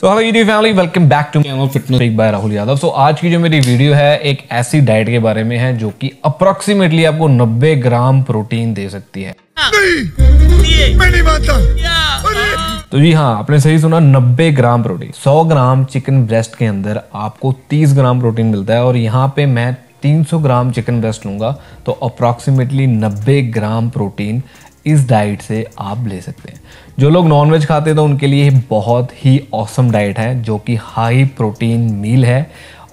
so hello YouTube family welcome back to camel fitness एक by Rahul Yadav so आज की जो मेरी वीडियो है एक ऐसी डाइट के बारे में है जो कि अप्रोक्सीमेटली आपको 90 ग्राम प्रोटीन दे सकती है नहीं, तो जी हाँ आपने सही सुना 90 gram protein 100 gram chicken breast के अंदर आपको 30 ग्राम प्रोटीन मिलता है और यहाँ पे मैं 300 ग्राम चिकन ब्रेस्ट लूंगा तो अप्रोक्सीमेटली 90 ग्राम प्रोटीन इस डाइट से आप ले सकते हैं जो लोग नॉनवेज खाते हैं तो उनके लिए बहुत ही औसम डाइट है जो कि हाई प्रोटीन मील है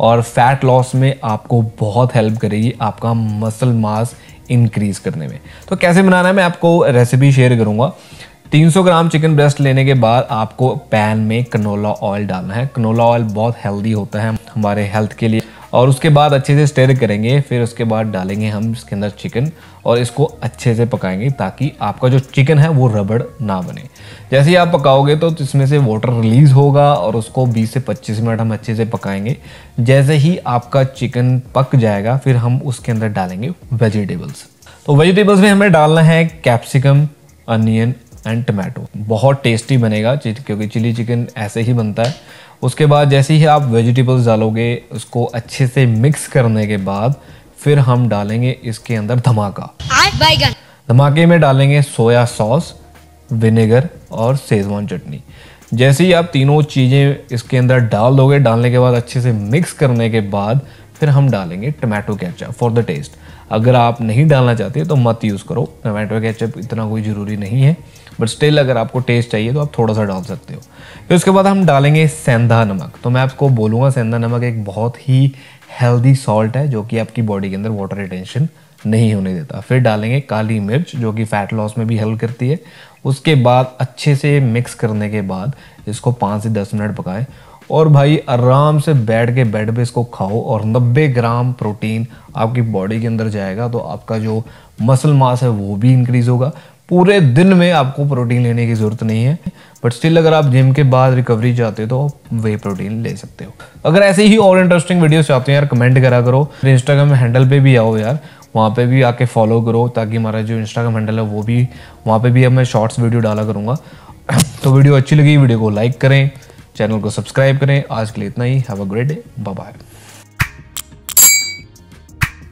और फैट लॉस में आपको बहुत हेल्प करेगी आपका मसल मास इंक्रीज करने में तो कैसे बनाना है मैं आपको रेसिपी शेयर करूँगा 300 ग्राम चिकन ब्रेस्ट लेने के बाद आपको पैन में कनोला ऑयल डालना है कनोला ऑयल बहुत हेल्दी होता है हमारे हेल्थ के लिए और उसके बाद अच्छे से स्टेर करेंगे फिर उसके बाद डालेंगे हम इसके अंदर चिकन और इसको अच्छे से पकाएंगे ताकि आपका जो चिकन है वो रबड़ ना बने जैसे ही आप पकाओगे तो इसमें से वाटर रिलीज़ होगा और उसको 20 से 25 मिनट हम अच्छे से पकाएंगे जैसे ही आपका चिकन पक जाएगा फिर हम उसके अंदर डालेंगे वेजिटेबल्स तो वेजिटेबल्स में हमें डालना है कैप्सिकम अनियन एंड टमाटो बहुत टेस्टी बनेगा क्योंकि चिली चिकन ऐसे ही बनता है उसके बाद जैसे ही आप वेजिटेबल्स डालोगे उसको अच्छे से मिक्स करने के बाद फिर हम डालेंगे इसके अंदर धमाका धमाके में डालेंगे सोया सॉस विनेगर और सेजवान चटनी जैसे ही आप तीनों चीज़ें इसके अंदर डाल दोगे डालने के बाद अच्छे से मिक्स करने के बाद फिर हम डालेंगे tomato ketchup for the taste अगर आप नहीं डालना चाहते तो मत यूज़ करो टमाटो कैचअप इतना कोई ज़रूरी नहीं है बट स्टिल अगर आपको टेस्ट चाहिए तो आप थोड़ा सा डाल सकते हो फिर उसके बाद हम डालेंगे सेंधा नमक तो मैं आपको बोलूँगा सेंधा नमक एक बहुत ही हेल्दी सॉल्ट है जो कि आपकी बॉडी के अंदर वाटर रिटेंशन नहीं होने देता फिर डालेंगे काली मिर्च जो कि फैट लॉस में भी हेल्प करती है उसके बाद अच्छे से मिक्स करने के बाद इसको पाँच से दस मिनट पकाएं और भाई आराम से बैठ के बेड पे इसको खाओ और 90 ग्राम प्रोटीन आपकी बॉडी के अंदर जाएगा तो आपका जो मसल मास है वो भी इंक्रीज़ होगा पूरे दिन में आपको प्रोटीन लेने की ज़रूरत नहीं है बट स्टिल अगर आप जिम के बाद रिकवरी चाहते हो तो वे प्रोटीन ले सकते हो अगर ऐसे ही और इंटरेस्टिंग वीडियो चाहते हो यार कमेंट करा करो इंस्टाग्राम हैंडल पे भी आओ यार वहाँ पे भी आके फॉलो करो ताकि हमारा जो इंस्टाग्राम हैंडल है वो भी वहाँ पे भी अब मैं शॉर्ट्स वीडियो डाला करूँगा तो वीडियो अच्छी लगी वीडियो को लाइक करें चैनल को सब्सक्राइब करें आज के लिए इतना ही have a great day bye